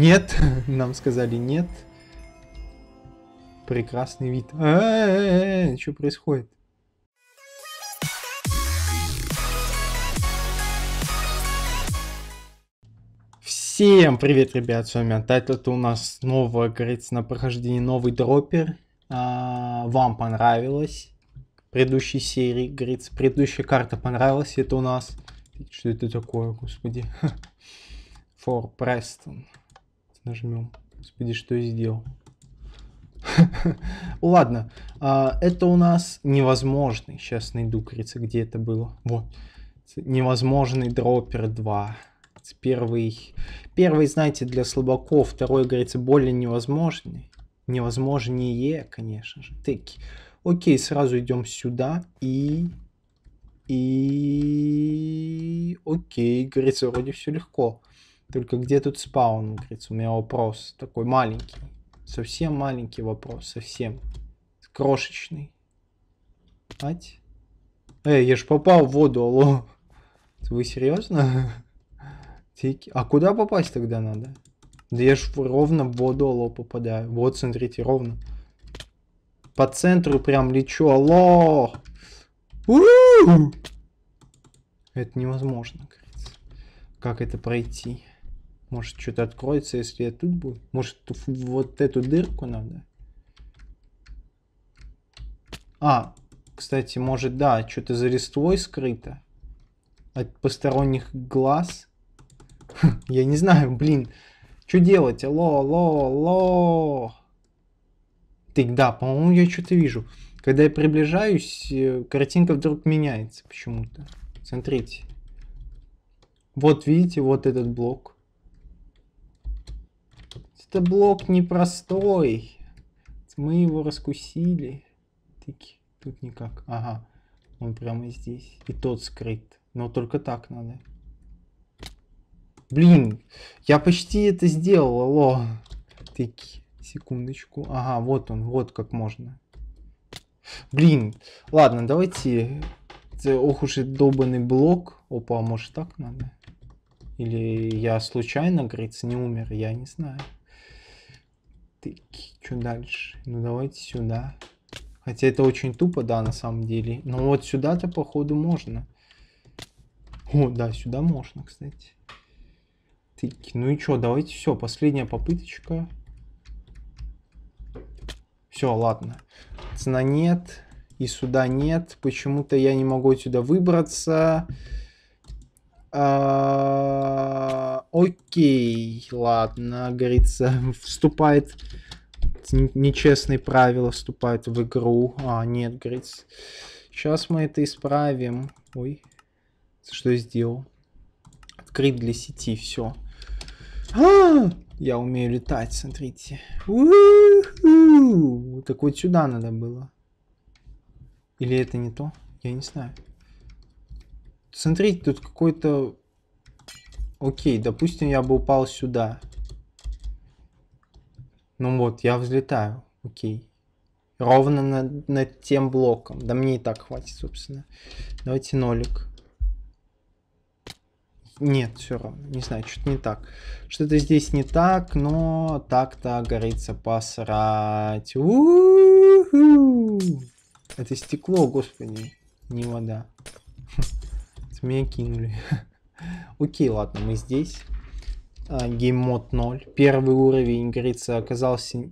Нет, нам сказали нет. Прекрасный вид. А -а -а что происходит? Всем привет, ребят, с вами Антат, это у нас снова, говорится, на прохождении новый дропер. А, вам понравилось предыдущей серии, говорится, предыдущая карта понравилась, это у нас... Что это такое, господи? For Preston нажмем. Господи, что я сделал? Ладно, а, это у нас невозможный. Сейчас найду, кажется, где это было. Вот. Невозможный дроппер 2. Первый, первый, знаете, для слабаков, второй, говорится, более невозможный. Невозможнее, конечно же. Тыки. Окей, сразу идем сюда и... И... Окей, говорится, вроде все легко. Только где тут спаун, говорится, у меня вопрос такой маленький. Совсем маленький вопрос, совсем. Крошечный. Ать? Эй, я ж попал в воду, алло. Вы серьезно? А куда попасть тогда надо? Да я ж ровно в воду, алло, попадаю. Вот, смотрите, ровно. По центру прям лечу, алло. У Это невозможно, кажется. Как это пройти? Может, что-то откроется, если я тут буду? Может, вот эту дырку надо? А, кстати, может, да, что-то за листвой скрыто. От посторонних глаз. Я не знаю, блин. Что делать? Алло, алло, алло. Так, да, по-моему, я что-то вижу. Когда я приближаюсь, э, картинка вдруг меняется почему-то. Смотрите. Вот видите, вот этот блок. Это блок непростой. Мы его раскусили. Тыки. Тут никак. Ага. Он прямо здесь. И тот скрыт. Но только так надо. Блин, я почти это сделал, алло. Тыки. Секундочку. Ага, вот он, вот как можно. Блин, ладно, давайте... Це, ох уж и долбанный блок. Опа, а может так надо? Или я случайно, говорится, не умер, я не знаю. Тык, что дальше? Ну давайте сюда. Хотя это очень тупо, да, на самом деле. Но вот сюда-то, походу, можно. О, да, сюда можно, кстати. Тык, ну и что, давайте все, последняя попыточка. Все, ладно. Цена нет, и сюда нет. Почему-то я не могу отсюда выбраться. А, окей, ладно, говорится, вступает нечестные правила, вступает в игру. А, нет, говорится, сейчас мы это исправим. Ой, что я сделал? Открыть для сети, все. А, я умею летать, смотрите. Так вот сюда надо было. Или это не то? Я не знаю. Смотрите, тут какой-то... Окей, допустим, я бы упал сюда. Ну вот, я взлетаю. Окей. Ровно над, над тем блоком. Да мне и так хватит, собственно. Давайте нолик. Нет, все равно. Не знаю, что-то не так. Что-то здесь не так, но так-то горится посрать. У -у -у Это стекло, господи, не вода меня кинули. Окей, ладно, мы здесь. Гейммод а, 0. Первый уровень, говорится, оказался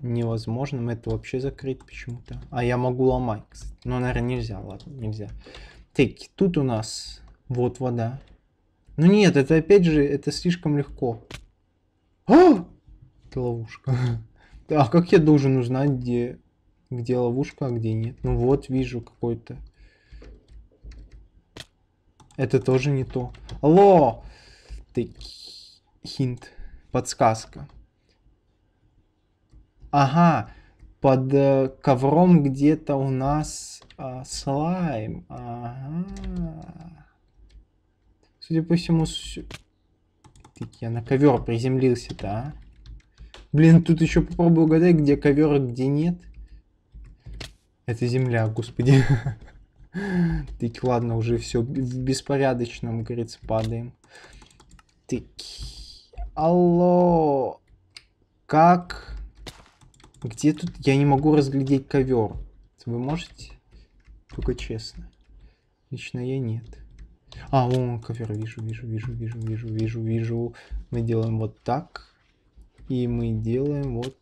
невозможным. Это вообще закрыть почему-то. А я могу ломать, кстати. Но, ну, наверное, нельзя. Ладно, нельзя. Так, тут у нас вот вода. Ну нет, это опять же, это слишком легко. О! А! Это ловушка. А как я должен узнать, где, где ловушка, а где нет? Ну вот, вижу какой-то это тоже не то. Алло! Ты... Хинт. Подсказка. Ага. Под э, ковром где-то у нас э, слайм. Ага. Судя по всему... С... Так я на ковер приземлился-то, а? Блин, тут еще попробую угадать, где ковер, а где нет. Это земля, господи. Так, ладно, уже все в беспорядочном, говорится, падаем. Так. Алло. Как? Где тут? Я не могу разглядеть ковер. Вы можете? Только честно. Лично я нет. А, вон ковер, вижу, вижу, вижу, вижу, вижу, вижу, вижу. Мы делаем вот так. И мы делаем вот...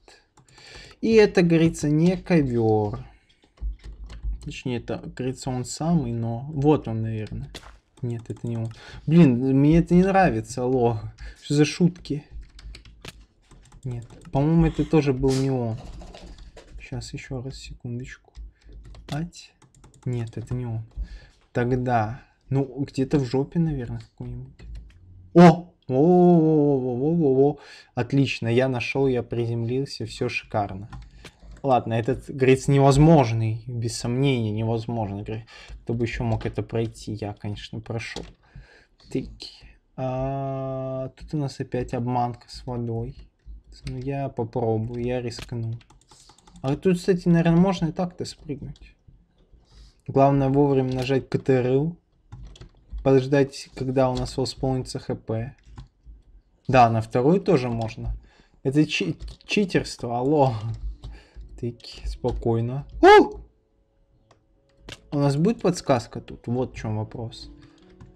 И это, говорится, не ковер. Точнее, это, кажется, он самый, но... Вот он, наверное. Нет, это не он. Блин, мне это не нравится, ло. Что за шутки? Нет, по-моему, это тоже был не он. Сейчас еще раз, секундочку. Ать. Нет, это не он. Тогда... Ну, где-то в жопе, наверное, какой-нибудь. -о, -о, -о, -о, -о, -о, -о, -о, -о, -о. Отлично, я нашел, я приземлился, все шикарно. Ладно, этот грейс невозможный, без сомнения, невозможный грейс. Кто бы еще мог это пройти, я, конечно, прошел. Тыки. А, тут у нас опять обманка с водой. Ну, я попробую, я рискну. А тут, кстати, наверное, можно и так-то спрыгнуть. Главное вовремя нажать КТРЛ. Подождать, когда у нас восполнится ХП. Да, на вторую тоже можно. Это чи читерство, алло. Тык, спокойно. О! У нас будет подсказка тут? Вот в чем вопрос.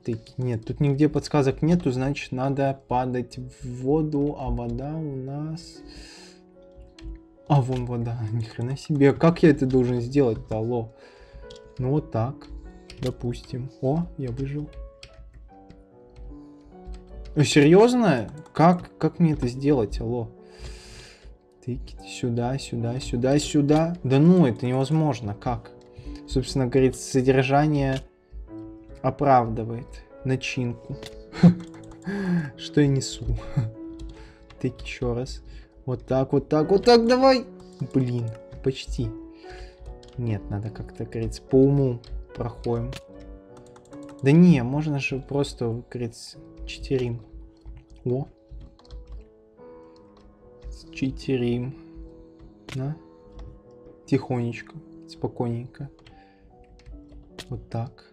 Тык, нет, тут нигде подсказок нету, значит надо падать в воду, а вода у нас... А, вон вода, ни хрена себе. Как я это должен сделать алло? Ну вот так, допустим. О, я выжил. Э, Серьезно? Как, как мне это сделать, алло? тыкать сюда, сюда, сюда, сюда. Да ну, это невозможно, как? Собственно, говорит, содержание оправдывает начинку. Что я несу? Тык еще раз. Вот так, вот так, вот так, давай! Блин, почти. Нет, надо как-то, говорится, по уму проходим. Да не, можно же просто, говорится, четверим. О, читерим. Да? Тихонечко, спокойненько. Вот так.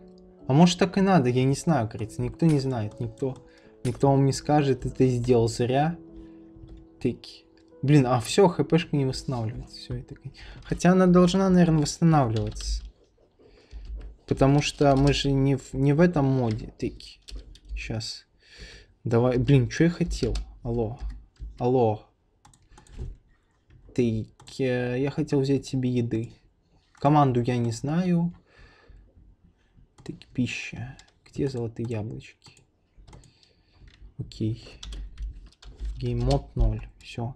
А может так и надо, я не знаю, говорится. Никто не знает, никто. Никто вам не скажет, это сделал зря. Тыки. Блин, а все, хпшка не восстанавливается. Все, это... Хотя она должна, наверное, восстанавливаться. Потому что мы же не в, не в этом моде. Тыки. Сейчас. Давай. Блин, что я хотел? Алло. Алло ты, э, я хотел взять себе еды. Команду я не знаю. Так, пища. Где золотые яблочки? Окей. Геймод 0. Все.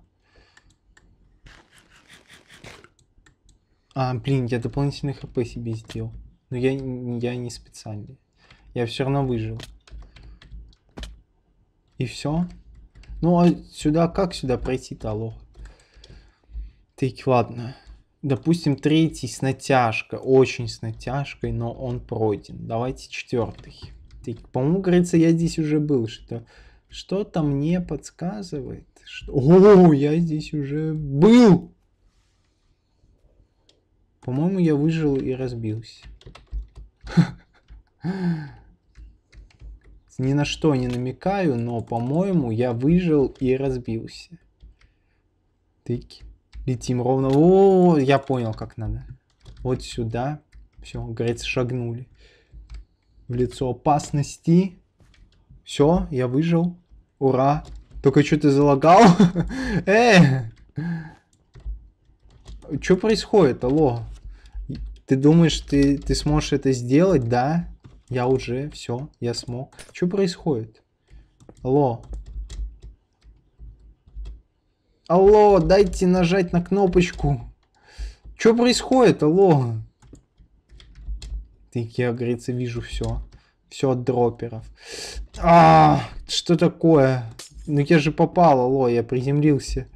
А, блин, я дополнительный хп себе сделал. Но я, я не специальный. Я все равно выжил. И все. Ну а сюда как сюда пройти-то, алло? Тык, ладно. Допустим, третий с натяжкой, очень с натяжкой, но он пройден. Давайте четвертый. Тык, по-моему, говорится, я здесь уже был, что... Что-то мне подсказывает, что... О, я здесь уже был! По-моему, я выжил и разбился. Ни на что не намекаю, но, по-моему, я выжил и разбился. Тыки. Летим ровно. О, я понял, как надо. Вот сюда. Все, говорится, шагнули. В лицо опасности. Все, я выжил. Ура. Только что ты залагал? Э! Что происходит? Алло. Ты думаешь, ты, ты сможешь это сделать? Да. Я уже, все, я смог. Что происходит? Алло. Алло, дайте нажать на кнопочку. Что происходит, алло? Так я, говорится, вижу все. Все от дроперов. А, что такое? Ну я же попал, алло, я приземлился.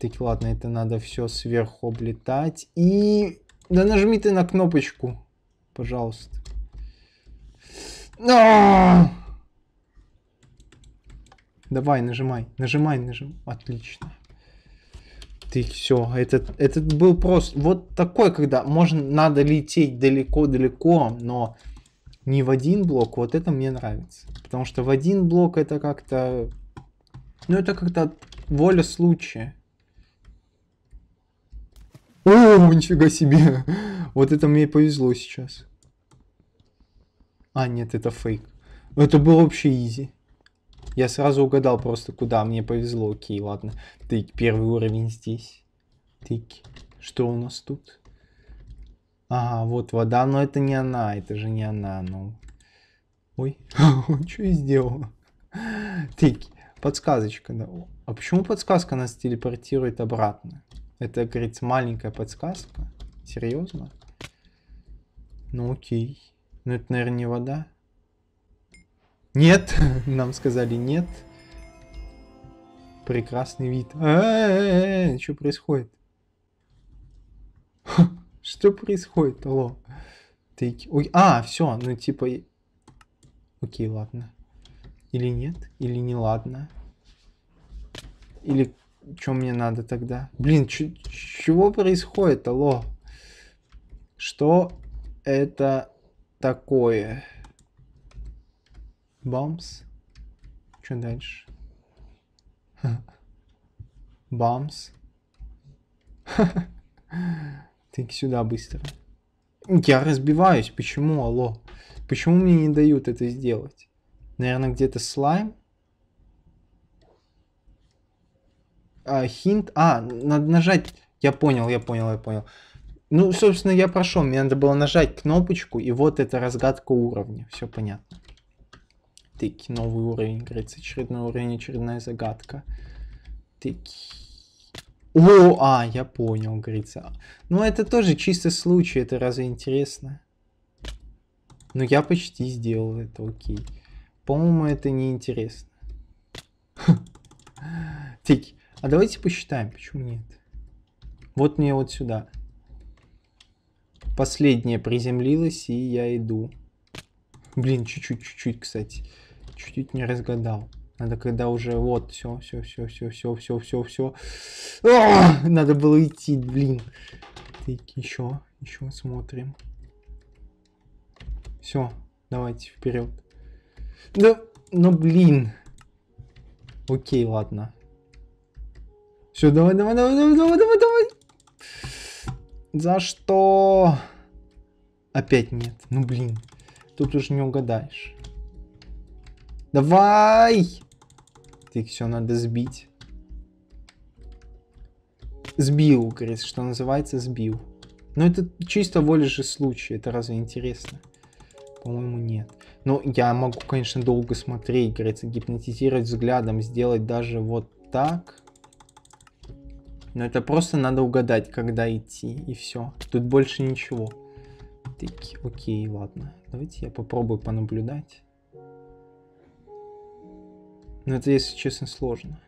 Так, ладно, это надо все сверху облетать. И... Да нажми ты на кнопочку, пожалуйста. А -а -а! Давай, нажимай, нажимай, нажимай. Отлично. Ты все, этот, этот был просто вот такой, когда можно, надо лететь далеко-далеко, но не в один блок, вот это мне нравится. Потому что в один блок это как-то, ну это как-то воля случая. О, нифига себе. Вот это мне повезло сейчас. А, нет, это фейк. Это был вообще изи. Я сразу угадал просто, куда мне повезло. Окей, ладно. Тык, первый уровень здесь. Тык. Что у нас тут? Ага, вот вода, но это не она, это же не она, ну. Ой, что я сделал? Тык, подсказочка, да. А почему подсказка нас телепортирует обратно? Это, говорится, маленькая подсказка? Серьезно? Ну окей. Ну это, наверное, не вода. Нет, нам сказали нет. Прекрасный вид. А -а -а что происходит? Что происходит? Алло. Ты... Ой, а, все, ну типа... Окей, ладно. Или нет, или не ладно. Или что мне надо тогда? Блин, чего происходит? Алло. Что это такое? Bumps. Что дальше? Bumps. Так, сюда быстро. Я разбиваюсь. Почему, алло? Почему мне не дают это сделать? Наверное, где-то слайм? А, хинт? А, надо нажать. Я понял, я понял, я понял. Ну, собственно, я прошел. Мне надо было нажать кнопочку, и вот это разгадка уровня. Все понятно. Тык, новый уровень, говорится, очередной уровень, очередная загадка. Тык. О, а, я понял, говорится. Ну, это тоже чисто случай, это разве интересно? Ну, я почти сделал это, окей. По-моему, это неинтересно. Тык. А давайте посчитаем, почему нет. Вот мне вот сюда. Последняя приземлилась, и я иду. Блин, чуть-чуть, чуть-чуть, кстати чуть-чуть не разгадал. Надо, когда уже вот, все, все, все, все, все, все, все, все. надо было идти, блин. Так, еще, еще смотрим. Все, давайте вперед. Да, ну блин. Окей, ладно. Все, давай, давай, давай, давай, давай, давай, давай. За что? Опять нет. Ну блин, тут уже не угадаешь. Давай! Так, все, надо сбить. Сбил, Крис, что называется, сбил. Но ну, это чисто воля же случай, это разве интересно? По-моему, нет. Но ну, я могу, конечно, долго смотреть, говорится, гипнотизировать взглядом, сделать даже вот так. Но это просто надо угадать, когда идти, и все. Тут больше ничего. Так, окей, ладно. Давайте я попробую понаблюдать. Но это, если честно, сложно.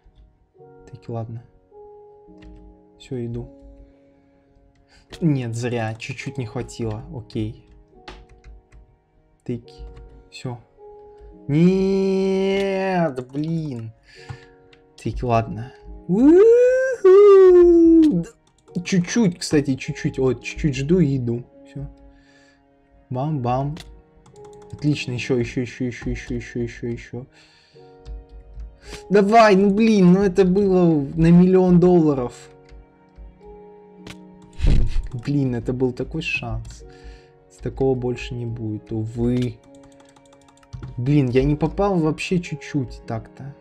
Так, ладно. Все, иду. Нет, зря. Чуть-чуть не хватило. Окей. Тыки. Все. Нет, блин. Тыки, ладно. Чуть-чуть, кстати, чуть-чуть. Вот, чуть-чуть жду и иду. Все. Бам-бам. Отлично, еще, еще, еще, еще, еще, еще, еще, еще. Давай, ну блин, ну это было на миллион долларов. Блин, это был такой шанс. С Такого больше не будет, увы. Блин, я не попал вообще чуть-чуть так-то.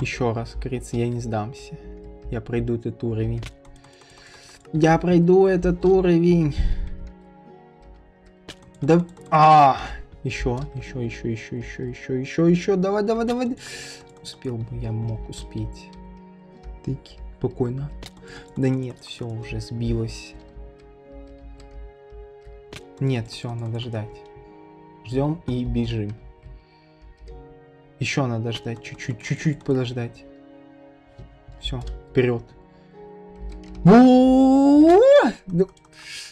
Еще раз, говорится, я не сдамся. Я пройду этот уровень. Я пройду этот уровень. Да... -а. Еще, еще, еще, еще, еще, еще, еще, еще. Давай, давай, давай. Успел бы, я мог успеть. Тыки. Спокойно. Да нет, все уже сбилось. Нет, все, надо ждать. Ждем и бежим. Еще надо ждать, чуть-чуть, чуть-чуть подождать. Все, вперед.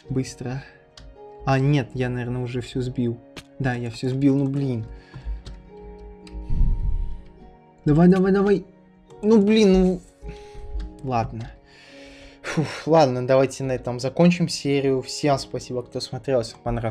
Быстро. А, нет, я, наверное, уже все сбил. Да, я все сбил, ну блин. Давай, давай, давай. Ну блин, ну... Ладно. Фух, ладно, давайте на этом закончим серию. Всем спасибо, кто смотрел, если понравилось.